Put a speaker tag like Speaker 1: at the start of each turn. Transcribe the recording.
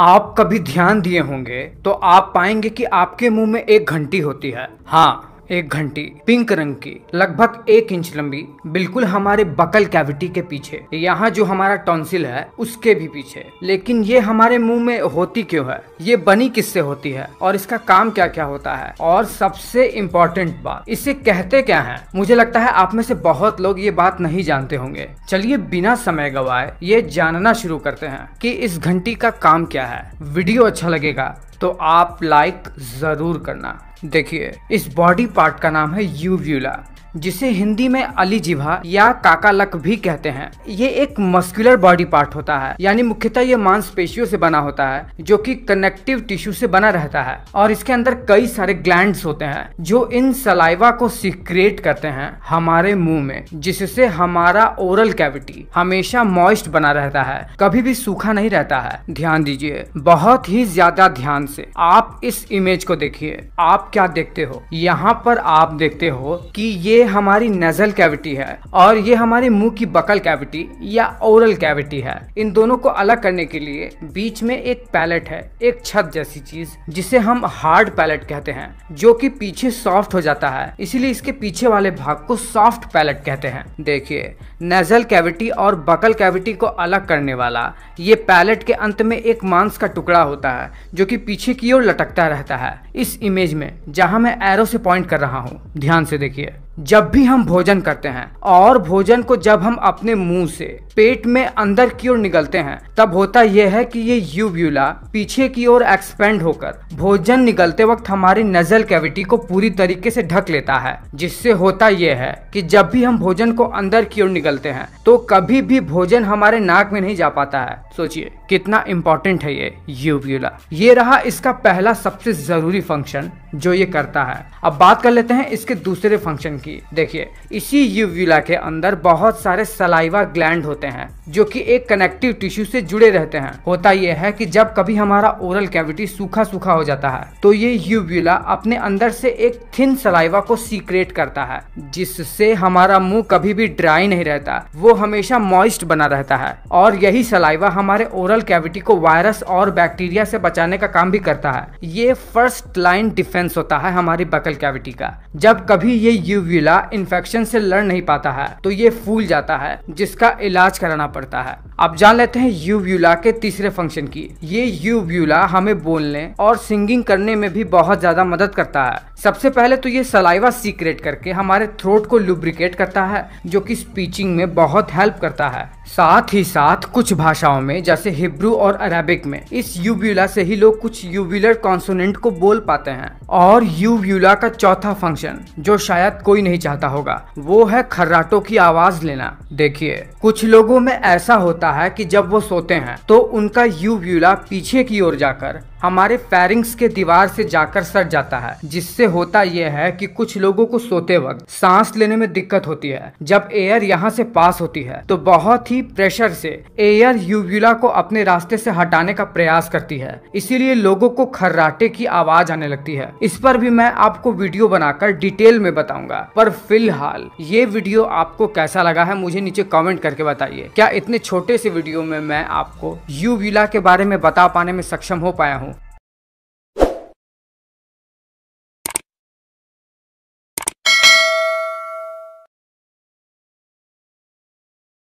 Speaker 1: आप कभी ध्यान दिए होंगे तो आप पाएंगे कि आपके मुंह में एक घंटी होती है हाँ एक घंटी पिंक रंग की लगभग एक इंच लंबी बिल्कुल हमारे बकल कैविटी के पीछे यहाँ जो हमारा टॉन्सिल है उसके भी पीछे लेकिन ये हमारे मुंह में होती क्यों है ये बनी किससे होती है और इसका काम क्या क्या होता है और सबसे इम्पोर्टेंट बात इसे कहते क्या है मुझे लगता है आप में से बहुत लोग ये बात नहीं जानते होंगे चलिए बिना समय गवाए ये जानना शुरू करते हैं कि इस घंटी का काम क्या है वीडियो अच्छा लगेगा तो आप लाइक ज़रूर करना देखिए इस बॉडी पार्ट का नाम है यूव्यूला जिसे हिंदी में अली जिभा या काकालक भी कहते हैं ये एक मस्कुलर बॉडी पार्ट होता है यानी मुख्यतः ये मांसपेशियों से बना होता है जो कि कनेक्टिव टिश्यू से बना रहता है और इसके अंदर कई सारे ग्लैंड होते हैं जो इन सलाइवा को सिक्रेट करते हैं हमारे मुंह में जिससे हमारा ओरल कैविटी हमेशा मॉइस्ट बना रहता है कभी भी सूखा नहीं रहता है ध्यान दीजिए बहुत ही ज्यादा ध्यान से आप इस इमेज को देखिए आप क्या देखते हो यहाँ पर आप देखते हो कि ये हमारी नेजल कैविटी है और ये हमारे मुंह की बकल कैविटी या ओरल कैविटी है इन दोनों को अलग करने के लिए बीच में एक पैलेट है एक छत जैसी चीज जिसे हम हार्ड पैलेट कहते हैं जो कि पीछे सॉफ्ट हो जाता है इसीलिए इसके पीछे वाले भाग को सॉफ्ट पैलेट कहते हैं देखिए नेजल कैविटी और बकल कैविटी को अलग करने वाला ये पैलेट के अंत में एक मांस का टुकड़ा होता है जो कि पीछे की ओर लटकता रहता है इस इमेज में जहां मैं एरो से पॉइंट कर रहा हूं ध्यान से देखिए जब भी हम भोजन करते हैं और भोजन को जब हम अपने मुंह से पेट में अंदर की ओर निकलते हैं तब होता यह है कि ये यूब्यूला पीछे की ओर एक्सपेंड होकर भोजन निकलते वक्त हमारी नजल कैविटी को पूरी तरीके से ढक लेता है जिससे होता यह है कि जब भी हम भोजन को अंदर की ओर निकलते हैं तो कभी भी भोजन हमारे नाक में नहीं जा पाता है सोचिए कितना इम्पोर्टेंट है ये यूब्यूला ये रहा इसका पहला सबसे जरूरी फंक्शन जो ये करता है अब बात कर लेते हैं इसके दूसरे फंक्शन की देखिए इसी यूविला के अंदर बहुत सारे सलाइवा ग्लैंड होते हैं जो कि एक कनेक्टिव टिश्यू से जुड़े रहते हैं होता यह है कि जब कभी हमारा ओरल कैविटी सूखा सूखा हो जाता है तो ये यूब्यूला अपने अंदर से एक थिन सलाइवा को सीक्रेट करता है जिससे हमारा मुंह कभी भी ड्राई नहीं रहता वो हमेशा मॉइस्ट बना रहता है और यही सलाइवा हमारे ओरल कैविटी को वायरस और बैक्टीरिया से बचाने का काम भी करता है ये फर्स्ट लाइन डिफेंस होता है हमारी बकल कैविटी का जब कभी ये यूव्यूला इन्फेक्शन से लड़ नहीं पाता है तो ये फूल जाता है जिसका इलाज कराना पड़ता पड़ता है अब जान लेते हैं यूव्यूला के तीसरे फंक्शन की ये यूव्यूला हमें बोलने और सिंगिंग करने में भी बहुत ज्यादा मदद करता है सबसे पहले तो ये सलाइवा सीक्रेट करके हमारे थ्रोट को लुब्रिकेट करता है जो कि स्पीचिंग में बहुत हेल्प करता है साथ ही साथ कुछ भाषाओं में जैसे हिब्रू और अरेबिक में इस यूब्यूला से ही लोग कुछ यूब्यूलर कॉन्सोनेंट को बोल पाते हैं और यूब्यूला का चौथा फंक्शन जो शायद कोई नहीं चाहता होगा वो है खर्राटों की आवाज लेना देखिए कुछ लोगों में ऐसा होता है कि जब वो सोते हैं तो उनका यूव्यूला पीछे की ओर जाकर हमारे फेरिंग्स के दीवार से जाकर सट जाता है जिससे होता यह है कि कुछ लोगों को सोते वक्त सांस लेने में दिक्कत होती है जब एयर यहाँ से पास होती है तो बहुत ही प्रेशर से एयर यूव्यूला को अपने रास्ते से हटाने का प्रयास करती है इसीलिए लोगों को खर्राटे की आवाज आने लगती है इस पर भी मैं आपको वीडियो बनाकर डिटेल में बताऊंगा पर फिलहाल ये वीडियो आपको कैसा लगा है मुझे नीचे कॉमेंट करके बताइए क्या इतने छोटे से वीडियो में मैं आपको यूव्यूला के बारे में बता पाने में सक्षम हो पाया हूँ